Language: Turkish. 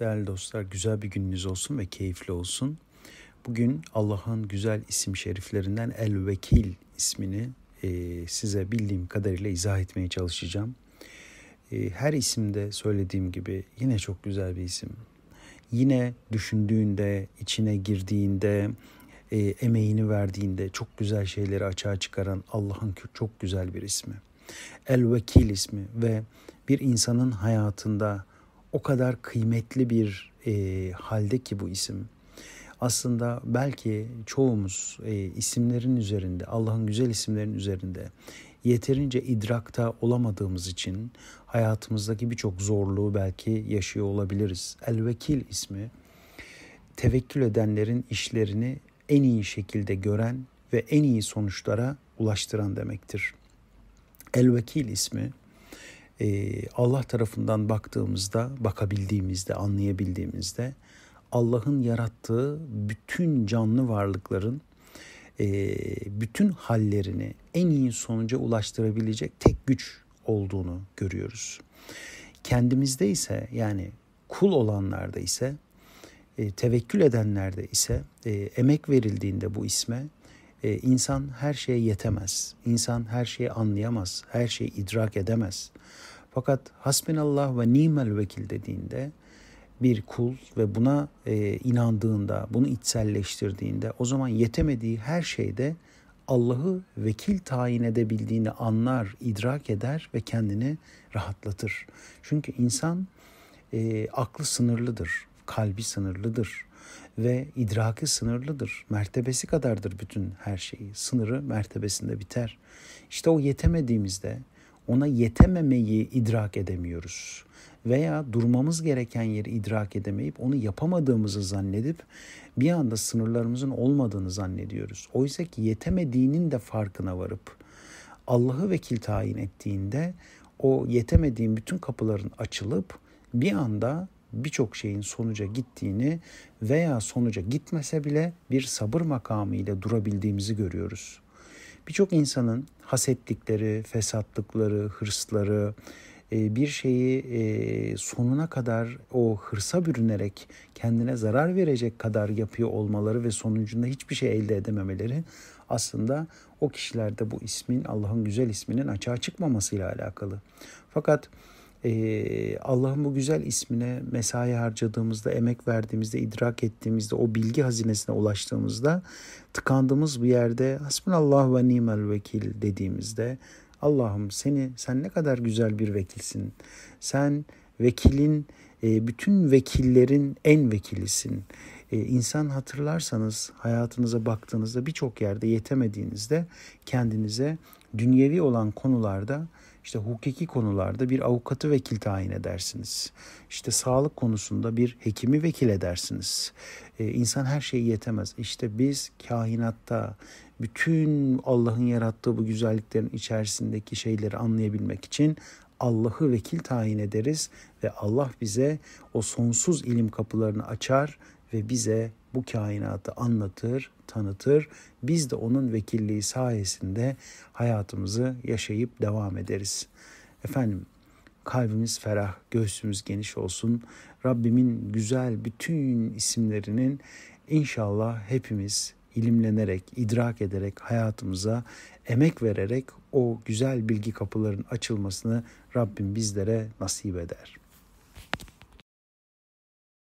Değerli dostlar güzel bir gününüz olsun ve keyifli olsun. Bugün Allah'ın güzel isim şeriflerinden El Vekil ismini e, size bildiğim kadarıyla izah etmeye çalışacağım. E, her isimde söylediğim gibi yine çok güzel bir isim. Yine düşündüğünde, içine girdiğinde, e, emeğini verdiğinde çok güzel şeyleri açığa çıkaran Allah'ın çok güzel bir ismi. El Vekil ismi ve bir insanın hayatında o kadar kıymetli bir e, halde ki bu isim. Aslında belki çoğumuz e, isimlerin üzerinde, Allah'ın güzel isimlerin üzerinde yeterince idrakta olamadığımız için hayatımızdaki birçok zorluğu belki yaşıyor olabiliriz. El-Vekil ismi tevekkül edenlerin işlerini en iyi şekilde gören ve en iyi sonuçlara ulaştıran demektir. El-Vekil ismi ee, Allah tarafından baktığımızda, bakabildiğimizde, anlayabildiğimizde Allah'ın yarattığı bütün canlı varlıkların e, bütün hallerini en iyi sonuca ulaştırabilecek tek güç olduğunu görüyoruz. Kendimizde ise yani kul olanlarda ise e, tevekkül edenlerde ise e, emek verildiğinde bu isme e, insan her şeye yetemez. İnsan her şeyi anlayamaz, her şeyi idrak edemez. Fakat hasbinallah ve nimel vekil dediğinde bir kul ve buna e, inandığında, bunu içselleştirdiğinde o zaman yetemediği her şeyde Allah'ı vekil tayin edebildiğini anlar, idrak eder ve kendini rahatlatır. Çünkü insan e, aklı sınırlıdır, kalbi sınırlıdır ve idraki sınırlıdır. Mertebesi kadardır bütün her şeyi. Sınırı mertebesinde biter. İşte o yetemediğimizde ona yetememeyi idrak edemiyoruz veya durmamız gereken yeri idrak edemeyip onu yapamadığımızı zannedip bir anda sınırlarımızın olmadığını zannediyoruz. Oysa ki yetemediğinin de farkına varıp Allah'ı vekil tayin ettiğinde o yetemediğin bütün kapıların açılıp bir anda birçok şeyin sonuca gittiğini veya sonuca gitmese bile bir sabır makamı ile durabildiğimizi görüyoruz. Birçok insanın hasetlikleri, fesatlıkları, hırsları, e, bir şeyi e, sonuna kadar o hırsa bürünerek kendine zarar verecek kadar yapıyor olmaları ve sonucunda hiçbir şey elde edememeleri aslında o kişilerde bu ismin Allah'ın güzel isminin açığa çıkmamasıyla alakalı. Fakat Allah'ın bu güzel ismine mesai harcadığımızda, emek verdiğimizde, idrak ettiğimizde, o bilgi hazinesine ulaştığımızda tıkandığımız bir yerde hasbunallah ve nimel vekil dediğimizde Allah'ım seni sen ne kadar güzel bir vekilsin. Sen vekilin bütün vekillerin en vekilisin. İnsan hatırlarsanız hayatınıza baktığınızda birçok yerde yetemediğinizde kendinize dünyevi olan konularda işte hukuki konularda bir avukatı vekil tayin edersiniz. İşte sağlık konusunda bir hekimi vekil edersiniz. Ee, insan her şeyi yetemez. İşte biz kainatta bütün Allah'ın yarattığı bu güzelliklerin içerisindeki şeyleri anlayabilmek için Allah'ı vekil tayin ederiz ve Allah bize o sonsuz ilim kapılarını açar ve bize bu kainatı anlatır, tanıtır. Biz de onun vekilliği sayesinde hayatımızı yaşayıp devam ederiz. Efendim kalbimiz ferah, göğsümüz geniş olsun. Rabbimin güzel bütün isimlerinin inşallah hepimiz ilimlenerek, idrak ederek, hayatımıza emek vererek o güzel bilgi kapılarının açılmasını Rabbim bizlere nasip eder.